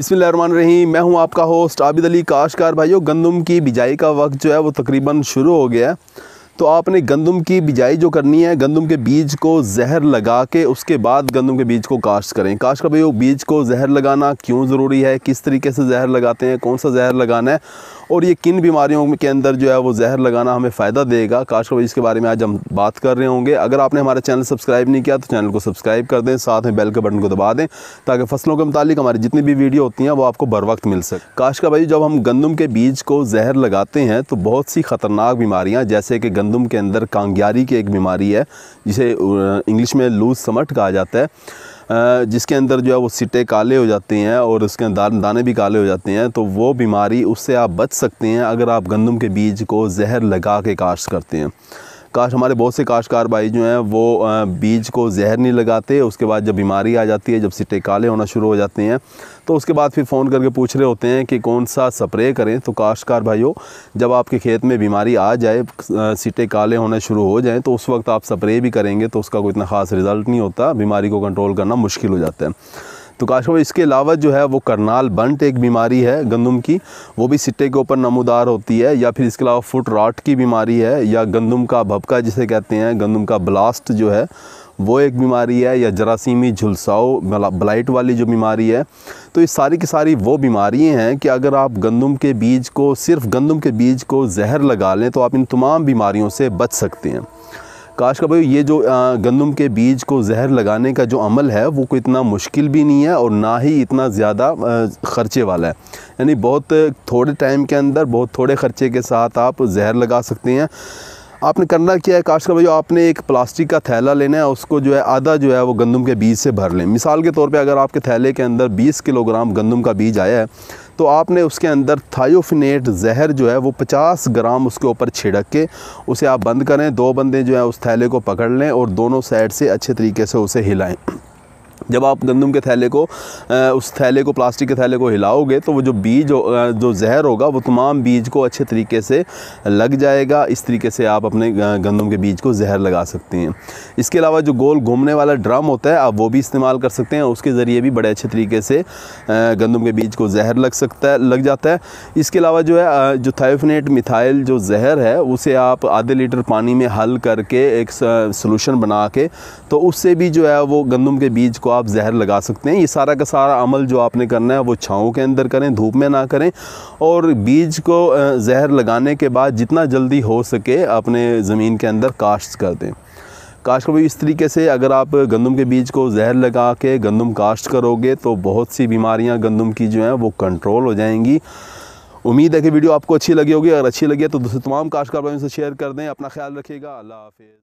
रहीम मैं हूं आपका होस्ट आबिद अली काशकार भाइयों गंदम की बिजाई का वक्त जो है वो तकरीबन शुरू हो गया है तो आपने गंदम की बिजाई जो करनी है गंदम के बीज को जहर लगा के उसके बाद गंदम के बीज को काश्त करें काश्त का भाई बीज को जहर लगाना क्यों ज़रूरी है किस तरीके से जहर लगाते हैं कौन सा जहर लगाना है और ये किन बीमारियों के अंदर जो है वो जहर लगाना हमें फ़ायदा देगा काश इसके बारे में आज हम बात कर रहे होंगे अगर आपने हमारा चैनल सब्सक्राइब नहीं किया तो चैनल को सब्सक्राइब कर दें साथ में बेल के बटन को दबा दें ताकि फसलों के मुतालिक हमारी जितनी भी वीडियो होती हैं वो आपको बर वक्त मिल सके काश का भाई जब हम गंदम के बीज को जहर लगाते हैं तो बहुत सी ख़तरनाक बीमारियाँ जैसे कि गंदम के अंदर कांग्यारी की एक बीमारी है जिसे इंग्लिश में लूज समट कहा जाता है जिसके अंदर जो है वो सिटे काले हो जाते हैं और उसके दाने भी काले हो जाते हैं तो वो बीमारी उससे आप बच सकते हैं अगर आप गंदम के बीज को जहर लगा के काश्त करते हैं काश हमारे बहुत से काश्तकार भाई जो हैं वो बीज को जहर नहीं लगाते उसके बाद जब बीमारी आ जाती है जब सिटे काले होना शुरू हो जाते हैं तो उसके बाद फिर फ़ोन करके पूछ रहे होते हैं कि कौन सा स्प्रे करें तो काश्तकार भाइयों जब आपके खेत में बीमारी आ जाए सिटे काले होने शुरू हो जाएँ तो उस वक्त आप स्प्रे भी करेंगे तो उसका कोई इतना ख़ास रिज़ल्ट नहीं होता बीमारी को कंट्रोल करना मुश्किल हो जाता है तो काशो इसके अलावा जो है वो करनाल बंट एक बीमारी है गंदम की वो भी सिट्टे के ऊपर नमोदार होती है या फिर इसके अलावा फुट रॉट की बीमारी है या गंदम का भपका जिसे कहते हैं गंदम का ब्लास्ट जो है वो एक बीमारी है या जरासीमी झुलसाओ ब्लाइट वाली जो बीमारी है तो ये सारी की सारी वो बीमारियां हैं कि अगर आप गंदम के बीज को सिर्फ गंदम के बीज को जहर लगा लें तो आप इन तमाम बीमारियों से बच सकते हैं काश का भाई ये जो गंदम के बीज को जहर लगाने का जो अमल है वो कोई इतना मुश्किल भी नहीं है और ना ही इतना ज़्यादा ख़र्चे वाला है यानी बहुत थोड़े टाइम के अंदर बहुत थोड़े ख़र्चे के साथ आप जहर लगा सकते हैं आपने करना क्या है काश का भाई आपने एक प्लास्टिक का थैला लेना है उसको जो है आधा जो है वो गंदम के बीज से भर लें मिसाल के तौर पर अगर आपके थैले के अंदर बीस किलोग्राम गंदम का बीज आया है तो आपने उसके अंदर थायोफिनेट जहर जो है वो 50 ग्राम उसके ऊपर छिड़क के उसे आप बंद करें दो बंदे जो है उस थैले को पकड़ लें और दोनों साइड से अच्छे तरीके से उसे हिलाएं जब आप गंदम के थैले को उस थैले को प्लास्टिक के थैले को हिलाओगे तो वो जो बीज जो जहर होगा वो तमाम बीज को अच्छे तरीके से लग जाएगा इस तरीके से आप अपने गंदम के बीज को जहर लगा सकते हैं इसके अलावा जो गोल घूमने वाला ड्रम होता है आप वो भी इस्तेमाल कर सकते हैं उसके ज़रिए भी बड़े अच्छे तरीके से गंदम के बीज को जहर लग सकता है लग जाता है इसके अलावा जो है जो थाइफनेट मिथाइल जो जहर है उसे आप आधे लीटर पानी में हल करके एक सोलूशन बना के तो उससे भी जो है वो गंदम के बीज को आप जहर लगा सकते हैं ये सारा का सारा अमल जो आपने करना है वो छाँव के अंदर करें धूप में ना करें और बीज को जहर लगाने के बाद जितना जल्दी हो सके अपने ज़मीन के अंदर काश्त कर दें काश्त करो इस तरीके से अगर आप गंदम के बीज को जहर लगा के गंदम काश्त करोगे तो बहुत सी बीमारियाँ गंदम की जो हैं वो कंट्रोल हो जाएंगी उम्मीद है कि वीडियो आपको अच्छी लगी होगी अगर अच्छी लगी है तो दूसरे तमाम काश्तकार से शेयर कर दें अपना ख्याल रखिएगा अल्लाह हाफिज़